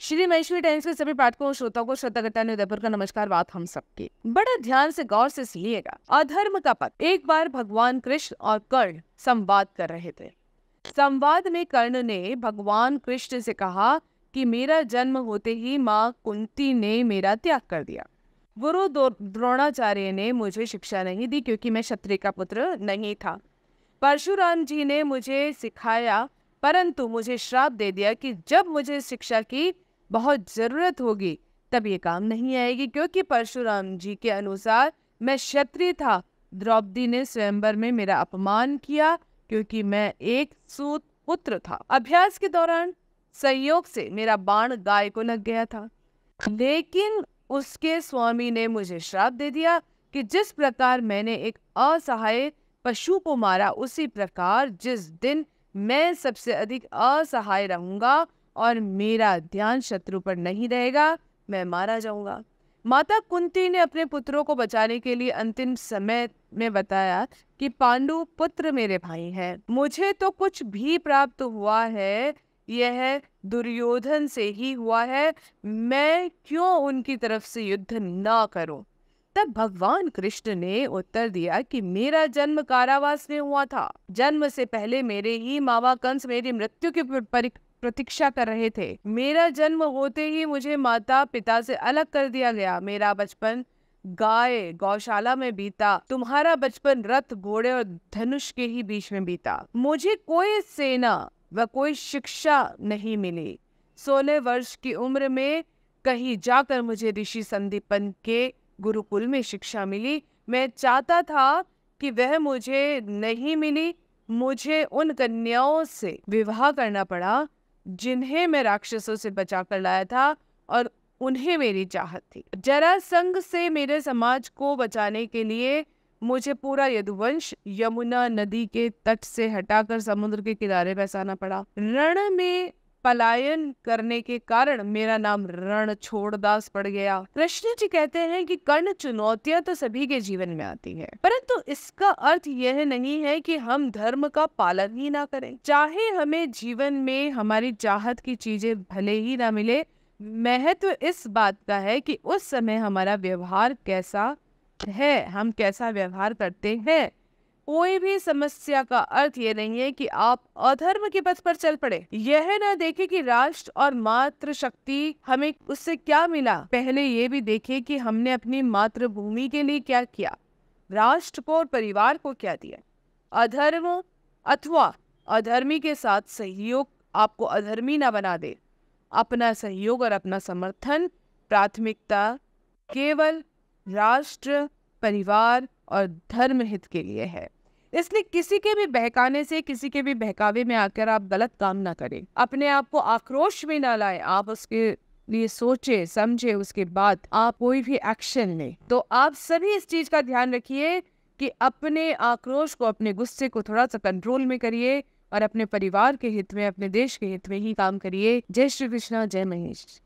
Shri Maheshwari times के सभी पाठकों श्रोताओं को श्रद्धा घटा ने उदयपुर का नमस्कार बात हम सबके बड़ा ध्यान से गौर से सुनिएगा अधर्म का पथ एक बार भगवान कृष्ण और कर्ण संवाद कर रहे थे संवाद में कर्ण ने भगवान कृष्ण से कहा कि मेरा जन्म होते ही माँ कुंती ने मेरा त्याग कर दिया गुरु द्रोणाचार्य ने मुझे शिक्षा नहीं दी क्योंकि मैं क्षत्रिय का पुत्र नहीं था परशुराम जी ने मुझे सिखाया परंतु मुझे श्राप दे दिया कि जब मुझे शिक्षा की बहुत ज़रूरत होगी तब ये काम नहीं आएगी क्योंकि परशुराम जी के अनुसार मैं क्षत्रिय था द्रौपदी ने स्वयंवर में मेरा अपमान किया क्योंकि मैं एक सूत पुत्र था अभ्यास के दौरान संयोग से मेरा बाण गाय को लग गया था लेकिन उसके स्वामी ने मुझे श्राप दे दिया कि जिस प्रकार मैंने एक असहाय पशु को मारा उसी प्रकार जिस दिन मैं सबसे अधिक असहाय रहूंगा और मेरा ध्यान शत्रु पर नहीं रहेगा मैं मारा जाऊंगा माता कुंती ने अपने पुत्रों को बचाने के लिए अंतिम समय में बताया कि पांडु पुत्र मेरे भाई हैं मुझे तो कुछ भी प्राप्त हुआ है यह दुर्योधन से ही हुआ है मैं क्यों उनकी तरफ से युद्ध ना करूं तब भगवान कृष्ण ने उत्तर दिया कि मेरा जन्म कारावास में हुआ था जन्म से पहले मेरे ही मावा कंस मेरी मृत्यु की प्रतीक्षा कर रहे थे मेरा जन्म होते ही मुझे माता पिता से अलग कर दिया गया मेरा बचपन गाय गौशाला में बीता तुम्हारा बचपन रथ घोड़े और धनुष के ही बीच में बीता मुझे कोई सेना व कोई शिक्षा नहीं मिली सोलह वर्ष की उम्र में कहीं जाकर मुझे ऋषि संदीपन के गुरुकुल में शिक्षा मिली मैं चाहता था कि वह मुझे नहीं मिली मुझे उन कन्याओं से विवाह करना पड़ा जिन्हें मैं राक्षसों से बचा कर लाया था और उन्हें मेरी चाहत थी जरा संग से मेरे समाज को बचाने के लिए मुझे पूरा यदुवंश यमुना नदी के तट से हटाकर समुद्र के किनारे बसाना पड़ा रण में पलायन करने के कारण मेरा नाम रण छोड़दास पड़ गया कृष्ण जी कहते हैं कि कर्ण चुनौतियां तो सभी के जीवन में आती है परंतु तो इसका अर्थ यह नहीं है कि हम धर्म का पालन ही ना करें चाहे हमें जीवन में हमारी चाहत की चीजें भले ही ना मिले महत्व तो इस बात का है कि उस समय हमारा व्यवहार कैसा है हम कैसा व्यवहार करते हैं कोई भी समस्या का अर्थ ये नहीं है कि आप अधर्म के पथ पर चल पड़े यह न देखे कि राष्ट्र और मातृ शक्ति हमें उससे क्या मिला पहले ये भी देखे कि हमने अपनी मातृभूमि के लिए क्या किया राष्ट्र को और परिवार को क्या दिया अधर्म अथवा अधर्मी के साथ सहयोग आपको अधर्मी ना बना दे अपना सहयोग और अपना समर्थन प्राथमिकता केवल राष्ट्र परिवार और धर्म हित के लिए है इसलिए किसी के भी बहकाने से किसी के भी बहकावे में आकर आप गलत काम ना करें अपने आप को आक्रोश में ना लाए आप उसके लिए सोचे समझे उसके बाद आप कोई भी एक्शन लें तो आप सभी इस चीज का ध्यान रखिए कि अपने आक्रोश को अपने गुस्से को थोड़ा सा कंट्रोल में करिए और अपने परिवार के हित में अपने देश के हित में ही काम करिए जय श्री कृष्णा जय महेश